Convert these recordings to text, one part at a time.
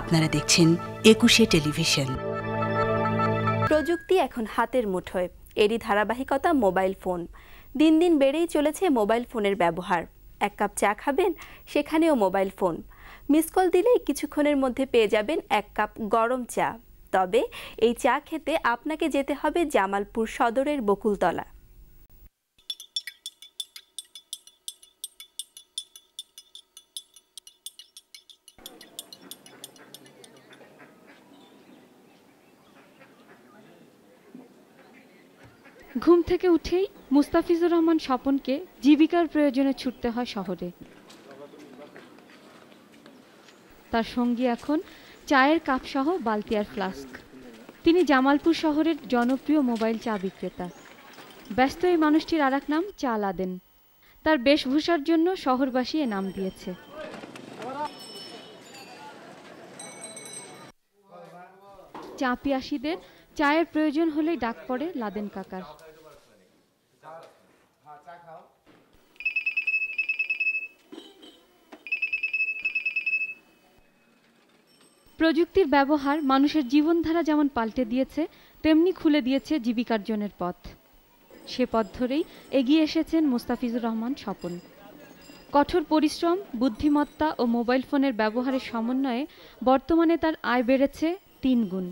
আপনারা দেখছেন একুশে টেলিভিশন প্রযুক্তি এখন হাতের মুঠোয় এরই ধারাবাহিকতা মোবাইল ফোন দিন দিন বেড়েই চলেছে মোবাইল ফোনের ব্যবহার এক কাপ চা খাবেন সেখানেও মোবাইল ফোন মিস কল দিলেই কিছুক্ষণের মধ্যে পেয়ে যাবেন এক কাপ গরম চা তবে এই চা খেতে আপনাকে যেতে হবে জামালপুর সদরের বকুলতলা ঘুম থেকে উঠেই মুস্তাফিজুর রহমান স্বপনকে জীবিকার প্রয়োজনে ছুটতে হয় শহরে তার সঙ্গী এখন চায়ের কাপসহ বালতি আর ফ্লাস্ক তিনি জামালপুর শহরের জনপ্রিয় মোবাইল চা বিক্রেতা ব্যস্ত এই মানুষটির আর এক নাম চা লাদেন তার বেশভূষার জন্য শহরবাসী এ নাম দিয়েছে চা পিয়াসীদের চায়ের প্রয়োজন হলেই ডাক পড়ে লাদেন কাকার প্রযুক্তির ব্যবহার মানুষের জীবনধারা যেমন পাল্টে দিয়েছে তেমনি খুলে দিয়েছে জীবিকার্জনের পথ সে পথ ধরেই এগিয়ে এসেছেন মোস্তাফিজুর রহমান স্বপন কঠোর পরিশ্রম বুদ্ধিমত্তা ও মোবাইল ফোনের ব্যবহারের সমন্বয়ে বর্তমানে তার আয় বেড়েছে তিন গুণ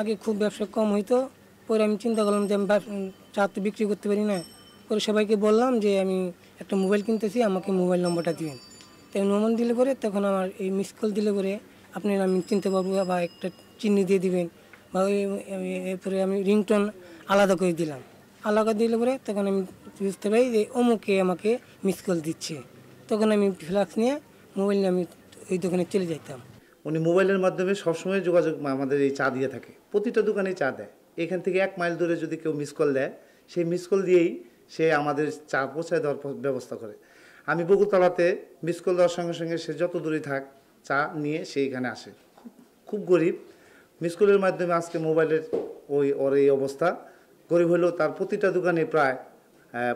আগে খুব ব্যবসা কম হইতো পরে আমি চিন্তা করলাম যে আমি তো বিক্রি করতে পারি না পরে সবাইকে বললাম যে আমি একটা মোবাইল কিনতেছি আমাকে মোবাইল নম্বরটা দিবেন তাই নমন দিলে করে তখন আমার এই মিস কল দিলে করে আপনি আমি চিনতে পারবো বা একটা চিনি দিয়ে দিবেন বা ওই এরপরে আমি রিংটন আলাদা করে দিলাম আলাদা দিলে পরে তখন আমি বুঝতে পারি যে অমুকে আমাকে মিস কল দিচ্ছে তখন আমি ফ্লাক্স নিয়ে মোবাইল নিয়ে আমি ওই দোকানে চলে যেতাম উনি মোবাইলের মাধ্যমে সবসময় যোগাযোগ আমাদের এই চা দিয়ে থাকে প্রতিটা দোকানে চা দেয় এখান থেকে এক মাইল দূরে যদি কেউ মিস কল দেয় সেই মিস কল দিয়েই সে আমাদের চা পৌঁছায় দেওয়ার ব্যবস্থা করে আমি বকুতলাতে মিস কল দেওয়ার সঙ্গে সঙ্গে সে যত দূরে থাক চা নিয়ে সে এখানে আসে খুব গরিব কলের মাধ্যমে আজকে মোবাইলের ওই ওর এই অবস্থা গরিব হলেও তার প্রতিটা দোকানে প্রায়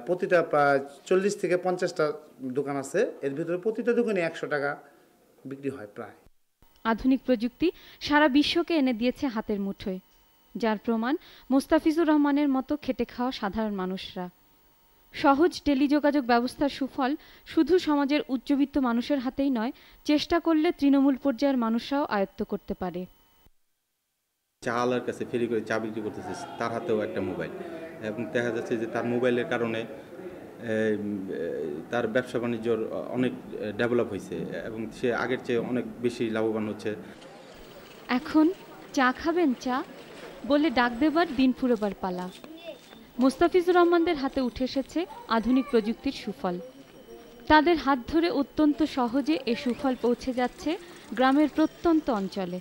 প্রতিটা প্রায় চল্লিশ থেকে পঞ্চাশটা দোকান আছে এর ভিতরে প্রতিটা দোকানে একশো টাকা বিক্রি হয় প্রায় আধুনিক প্রযুক্তি সারা বিশ্বকে এনে দিয়েছে হাতের মুঠোয় যার প্রমাণ মোস্তাফিজুর রহমানের মতো খেটে খাওয়া সাধারণ মানুষরা সহজ টেলিযোগাযোগ ব্যবস্থার সুফল শুধু সমাজের উচ্চবিত্ত মানুষের হাতেই নয় চেষ্টা করলে তৃণমূল পর্যায়ের মানুষরাও আয়ত্ত করতে পারে চালার কাছে ফেরি করে চা বিক্রি করতেছে তার হাতেও একটা মোবাইল এবং দেখা যাচ্ছে যে তার মোবাইলের কারণে তার ব্যবসা বাণিজ্যর অনেক ডেভেলপ হয়েছে এবং সে আগের চেয়ে অনেক বেশি লাভবান হচ্ছে এখন চা খাবেন চা বলে ডাক দেবার দিন ফুরোবার পালা মোস্তাফিজুর রহমানদের হাতে উঠে এসেছে আধুনিক প্রযুক্তির সুফল তাদের হাত ধরে অত্যন্ত সহজে এ সুফল পৌঁছে যাচ্ছে গ্রামের প্রত্যন্ত অঞ্চলে